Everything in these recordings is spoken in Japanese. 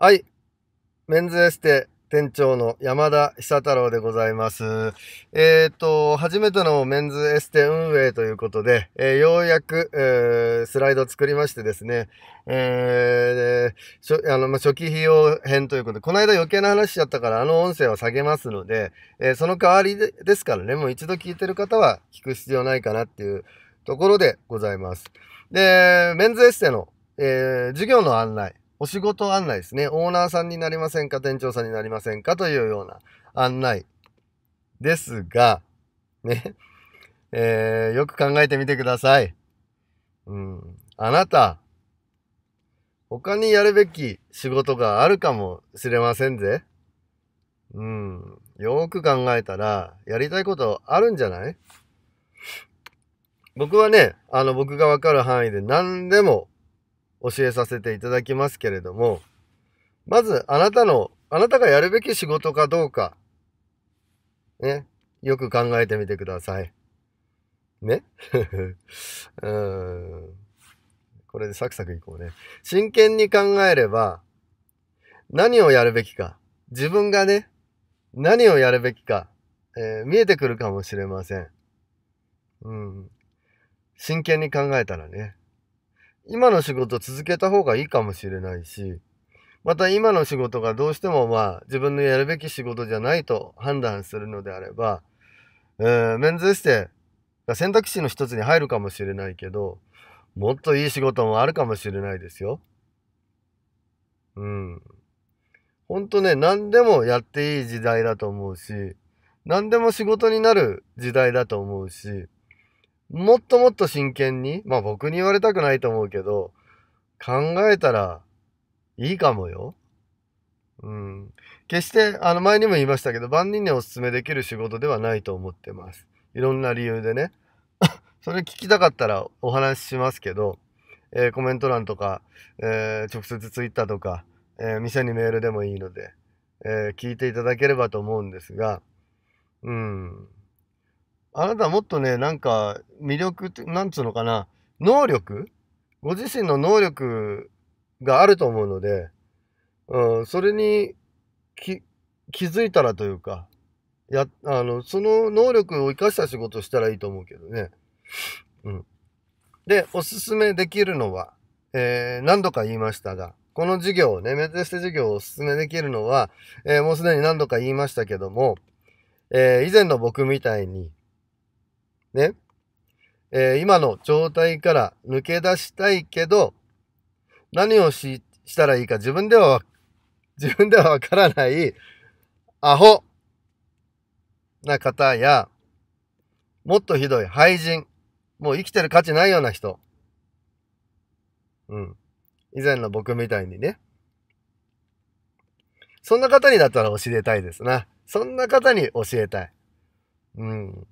はい。メンズエステ店長の山田久太郎でございます。えっ、ー、と、初めてのメンズエステ運営ということで、えー、ようやく、えー、スライド作りましてですね、えー、あの、ま、初期費用編ということで、この間余計な話しちゃったから、あの音声は下げますので、えその代わりでですからね、もう一度聞いてる方は聞く必要ないかなっていうところでございます。で、メンズエステの、え授業の案内。お仕事案内ですね。オーナーさんになりませんか店長さんになりませんかというような案内ですが、ね。えー、よく考えてみてください。うん。あなた、他にやるべき仕事があるかもしれませんぜ。うん。よく考えたら、やりたいことあるんじゃない僕はね、あの、僕がわかる範囲で何でも教えさせていただきますけれども、まずあなたの、あなたがやるべき仕事かどうか、ね、よく考えてみてください。ね うん。これでサクサクいこうね。真剣に考えれば、何をやるべきか、自分がね、何をやるべきか、えー、見えてくるかもしれません。うん。真剣に考えたらね。今の仕事続けた方がいいかもしれないし、また今の仕事がどうしてもまあ自分のやるべき仕事じゃないと判断するのであれば、えー、メンズエステが選択肢の一つに入るかもしれないけど、もっといい仕事もあるかもしれないですよ。うん。ほんとね、何でもやっていい時代だと思うし、何でも仕事になる時代だと思うし、もっともっと真剣に、まあ僕に言われたくないと思うけど、考えたらいいかもよ。うん。決して、あの前にも言いましたけど、万人にお勧めできる仕事ではないと思ってます。いろんな理由でね。それ聞きたかったらお話ししますけど、えー、コメント欄とか、えー、直接ツイッターとか、えー、店にメールでもいいので、え聞いていただければと思うんですが、うん。あなたもっとね、なんか、魅力って、なんつうのかな、能力ご自身の能力があると思うので、うん、それに気づいたらというか、や、あの、その能力を生かした仕事をしたらいいと思うけどね。うん。で、おすすめできるのは、えー、何度か言いましたが、この授業をね、目セして授業をおすすめできるのは、えー、もうすでに何度か言いましたけども、えー、以前の僕みたいに、ね、えー、今の状態から抜け出したいけど、何をししたらいいか自分では、自分ではわからないアホな方や、もっとひどい廃人、もう生きてる価値ないような人。うん。以前の僕みたいにね。そんな方にだったら教えたいですな。そんな方に教えたい。うん。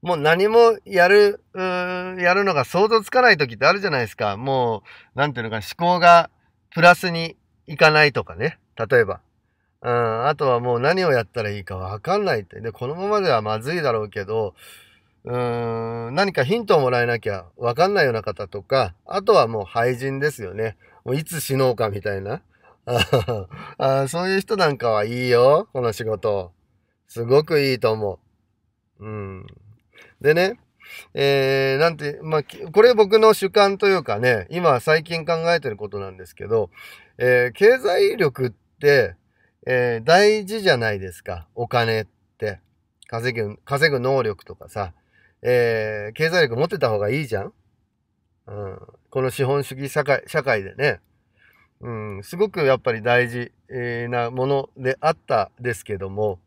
もう何もやる、うーやるのが想像つかない時ってあるじゃないですか。もう、なんていうのか、思考がプラスにいかないとかね。例えば。うん、あとはもう何をやったらいいかわかんないって。で、このままではまずいだろうけど、うーん、何かヒントをもらえなきゃわかんないような方とか、あとはもう廃人ですよね。もういつ死のうかみたいな。あそういう人なんかはいいよ、この仕事。すごくいいと思う。うん。でね、えー、なんて、まあ、これ僕の主観というかね、今最近考えてることなんですけど、えー、経済力って、えー、大事じゃないですか。お金って。稼ぐ、稼ぐ能力とかさ、えー、経済力持ってた方がいいじゃんうん。この資本主義社会、社会でね。うん、すごくやっぱり大事なものであったですけども、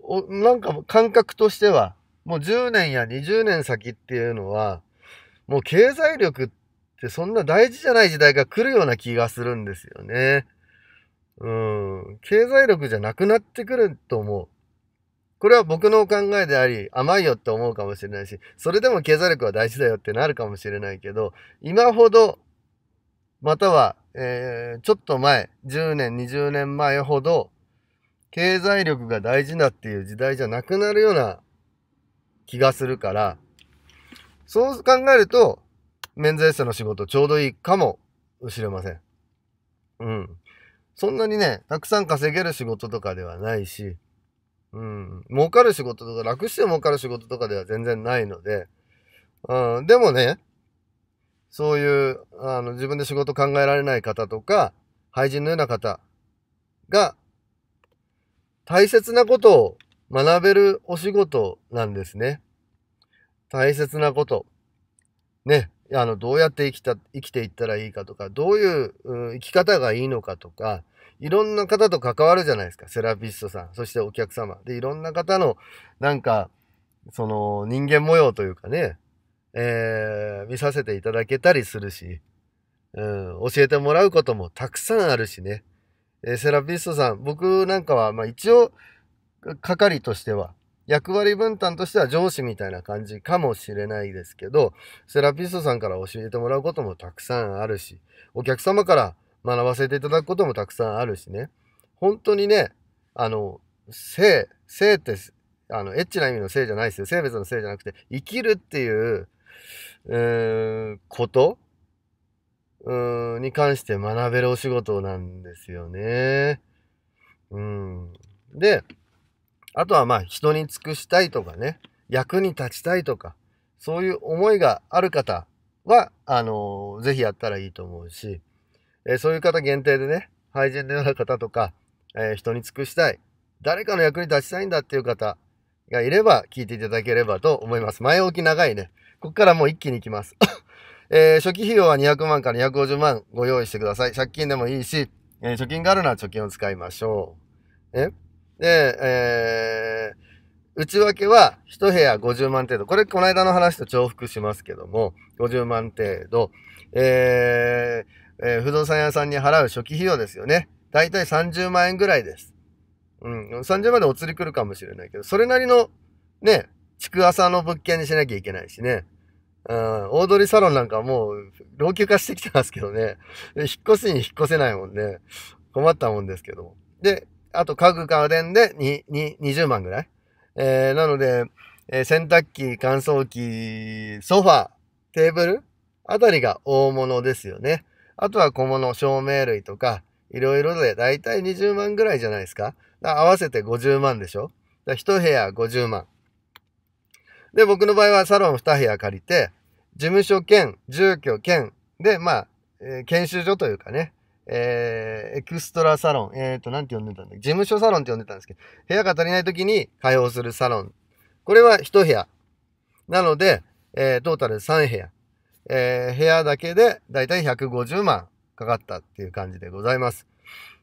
おなんか感覚としては、もう10年や20年先っていうのは、もう経済力ってそんな大事じゃない時代が来るような気がするんですよね。うん。経済力じゃなくなってくると思う。これは僕の考えであり、甘いよって思うかもしれないし、それでも経済力は大事だよってなるかもしれないけど、今ほど、または、えー、ちょっと前、10年、20年前ほど、経済力が大事だっていう時代じゃなくなるような気がするから、そう考えると、メンズエの仕事ちょうどいいかもしれません。うん。そんなにね、たくさん稼げる仕事とかではないし、うん、儲かる仕事とか、楽して儲かる仕事とかでは全然ないので、うん、でもね、そういう、あの、自分で仕事考えられない方とか、廃人のような方が、大切なことを学べるお仕事なんですね。大切なこと。ね、あの、どうやって生きた、生きていったらいいかとか、どういう生き方がいいのかとか、いろんな方と関わるじゃないですか。セラピストさん、そしてお客様。で、いろんな方の、なんか、その、人間模様というかね、えー、見させていただけたりするし、うん、教えてもらうこともたくさんあるしね。えー、セラピストさん、僕なんかは、まあ一応、係としては、役割分担としては上司みたいな感じかもしれないですけど、セラピストさんから教えてもらうこともたくさんあるし、お客様から学ばせていただくこともたくさんあるしね、本当にね、あの、性、性って、あの、エッチな意味の性じゃないですよ。性別の性じゃなくて、生きるっていう、う、ことうん、に関して学べるお仕事なんですよね。うん。で、あとはまあ人に尽くしたいとかね、役に立ちたいとか、そういう思いがある方は、あのー、ぜひやったらいいと思うし、えー、そういう方限定でね、廃人のような方とか、えー、人に尽くしたい、誰かの役に立ちたいんだっていう方がいれば、聞いていただければと思います。前置き長いね。ここからもう一気に行きます。えー、初期費用は200万から250万ご用意してください。借金でもいいし、えー、貯金があるなら貯金を使いましょう。で、えー、内訳は一部屋50万程度。これ、この間の話と重複しますけども、50万程度。えー、えー、不動産屋さんに払う初期費用ですよね。だいたい30万円ぐらいです。うん、30万でお釣り来るかもしれないけど、それなりの、ね、築浅の物件にしなきゃいけないしね。うん、大通りサロンなんかもう、老朽化してきてますけどね。引っ越すに引っ越せないもんね。困ったもんですけども。で、あと家具家電で20万ぐらい。えー、なので、えー、洗濯機、乾燥機、ソファー、テーブルあたりが大物ですよね。あとは小物、照明類とか、いろいろでだいたい20万ぐらいじゃないですか。か合わせて50万でしょ。1部屋50万。で、僕の場合はサロン2部屋借りて、事務所兼住居兼で、まあ、えー、研修所というかね、えー、エクストラサロン、えっ、ー、と、なんて呼んでたんだっけ事務所サロンって呼んでたんですけど、部屋が足りない時に開放するサロン。これは一部屋。なので、えー、トータル3部屋。えー、部屋だけでだいたい150万かかったっていう感じでございます。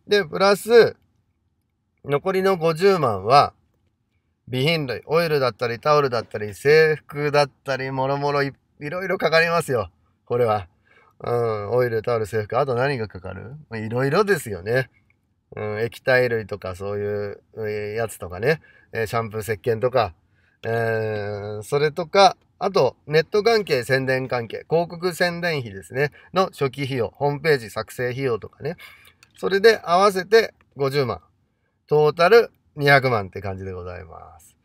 で、プラス、残りの50万は、備品類、オイルだったりタオルだったり制服だったり、もろもろいろいろかかりますよ。これは。うん、オイル、タオル、制服、あと何がかかるいろいろですよね。うん、液体類とかそういうやつとかね、えシャンプー、石鹸とか、えー、それとか、あと、ネット関係、宣伝関係、広告宣伝費ですね、の初期費用、ホームページ作成費用とかね。それで合わせて50万。トータル200万って感じでございます。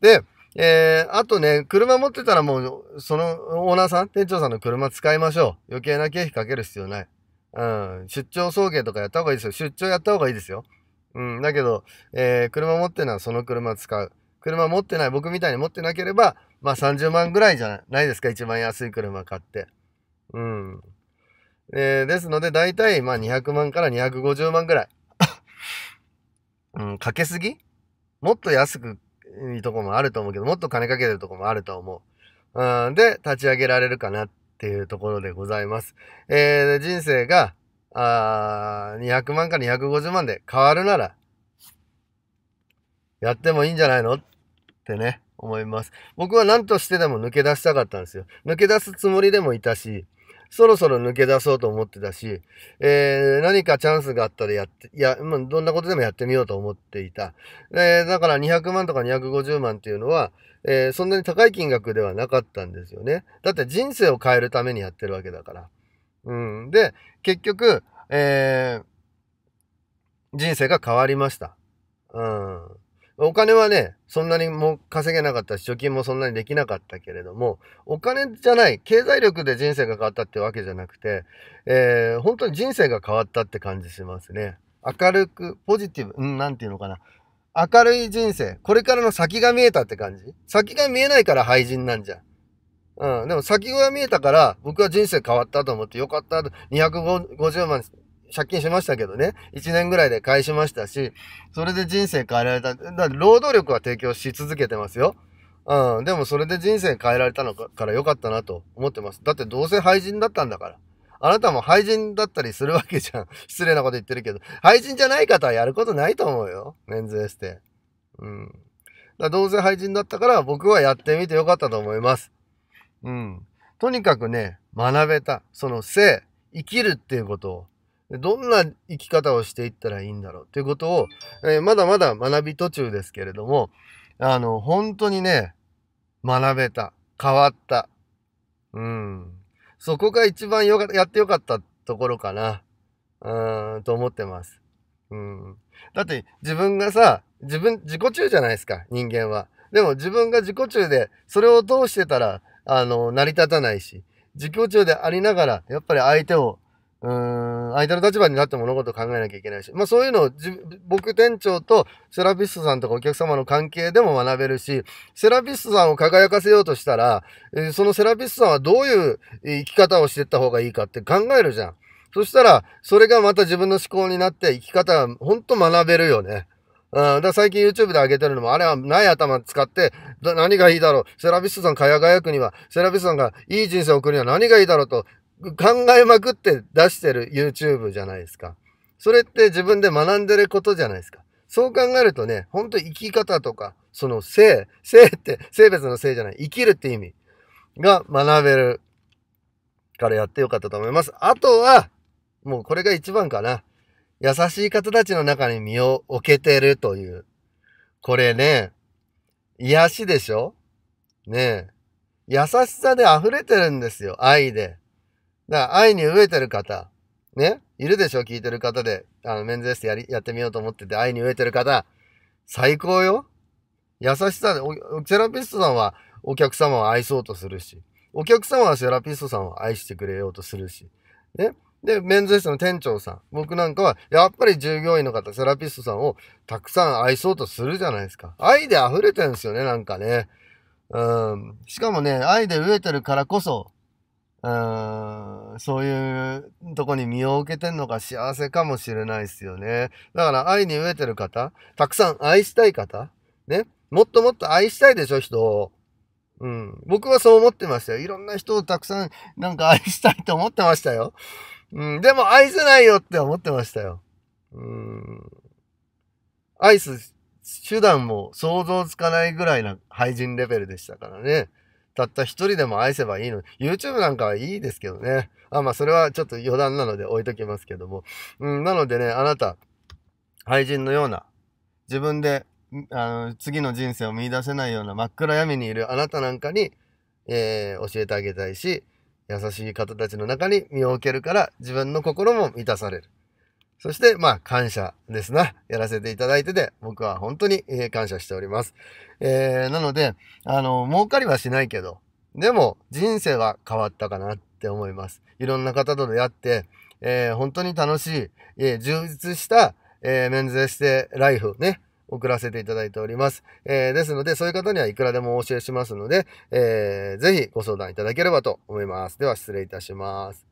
で、えー、あとね、車持ってたらもう、そのオーナーさん、店長さんの車使いましょう。余計な経費かける必要ない。うん、出張送迎とかやった方がいいですよ。出張やった方がいいですよ。うん、だけど、えー、車持ってないその車使う。車持ってない、僕みたいに持ってなければ、まあ30万ぐらいじゃないですか、一番安い車買って。うん。えー、ですので、だいたい、まあ200万から250万ぐらい。うん、かけすぎもっと安くいとこもあると思うけど、もっと金かけてるとこもあると思う。うん、で、立ち上げられるかなっていうところでございます。えー、人生が、あ200万か250万で変わるなら、やってもいいんじゃないのってね、思います。僕は何としてでも抜け出したかったんですよ。抜け出すつもりでもいたし、そろそろ抜け出そうと思ってたし、えー、何かチャンスがあったらやって、いや、まあ、どんなことでもやってみようと思っていた。えー、だから200万とか250万っていうのは、えー、そんなに高い金額ではなかったんですよね。だって人生を変えるためにやってるわけだから。うん。で、結局、えー、人生が変わりました。うん。お金はね、そんなにも稼げなかったし、貯金もそんなにできなかったけれども、お金じゃない、経済力で人生が変わったってわけじゃなくて、えー、本当に人生が変わったって感じしますね。明るく、ポジティブ、うん、なんていうのかな。明るい人生。これからの先が見えたって感じ先が見えないから廃人なんじゃうん。でも先が見えたから、僕は人生変わったと思ってよかった。250万借金しましたけどね、1年ぐらいで返しましたし、それで人生変えられた。だ労働力は提供し続けてますよ。うん、でもそれで人生変えられたのから良かったなと思ってます。だってどうせ廃人だったんだから。あなたも廃人だったりするわけじゃん。失礼なこと言ってるけど。廃人じゃない方はやることないと思うよ。メンズエステ。うん。だどうせ廃人だったから僕はやってみてよかったと思います。うん。とにかくね、学べた。その生、生きるっていうことをどんな生き方をしていったらいいんだろうということを、えー、まだまだ学び途中ですけれども、あの、本当にね、学べた。変わった。うん。そこが一番よかやってよかったところかな。うん、と思ってます。うん。だって自分がさ、自分、自己中じゃないですか、人間は。でも自分が自己中で、それを通してたら、あの、成り立たないし、自己中でありながら、やっぱり相手をうん、相手の立場になって物事を考えなきゃいけないし、まあそういうのを僕店長とセラピストさんとかお客様の関係でも学べるし、セラピストさんを輝かせようとしたら、そのセラピストさんはどういう生き方をしていった方がいいかって考えるじゃん。そしたら、それがまた自分の思考になって生き方はほんと学べるよね。うん、だから最近 YouTube で上げてるのも、あれはない頭使って、何がいいだろう。セラピストさん輝くには、セラピストさんがいい人生を送るには何がいいだろうと考えまくって出してる YouTube じゃないですか。それって自分で学んでることじゃないですか。そう考えるとね、ほんと生き方とか、その性、性って性別の性じゃない、生きるって意味が学べるからやってよかったと思います。あとは、もうこれが一番かな。優しい方たちの中に身を置けてるという。これね、癒しでしょねえ。優しさで溢れてるんですよ、愛で。だから愛に飢えてる方、ね、いるでしょ聞いてる方で、あの、メンズエステやり、やってみようと思ってて愛に飢えてる方、最高よ。優しさで、セラピストさんはお客様を愛そうとするし、お客様はセラピストさんを愛してくれようとするし、ね。で、メンズエステの店長さん、僕なんかは、やっぱり従業員の方、セラピストさんをたくさん愛そうとするじゃないですか。愛で溢れてるんですよね、なんかね。うん。しかもね、愛で飢えてるからこそ、うん、そういうとこに身を受けてんのが幸せかもしれないですよね。だから愛に飢えてる方、たくさん愛したい方、ね、もっともっと愛したいでしょ、人を。うん。僕はそう思ってましたよ。いろんな人をたくさんなんか愛したいと思ってましたよ。うん。でも愛せないよって思ってましたよ。うん。愛す手段も想像つかないぐらいな廃人レベルでしたからね。たった一人でも愛せばいいの YouTube なんかはいいですけどね。あ、まあそれはちょっと余談なので置いときますけども。うん、なのでね、あなた、愛人のような、自分で、あの、次の人生を見出せないような真っ暗闇にいるあなたなんかに、えー、教えてあげたいし、優しい方たちの中に身を置けるから、自分の心も満たされる。そして、まあ、感謝ですな。やらせていただいてて、僕は本当に、え感謝しております。えー、なので、あの、儲かりはしないけど、でも、人生は変わったかなって思います。いろんな方と出会って、えー、本当に楽しい、えー、充実した、えー、メンズエステライフね、送らせていただいております。えー、ですので、そういう方にはいくらでもお教えしますので、えー、ぜひご相談いただければと思います。では、失礼いたします。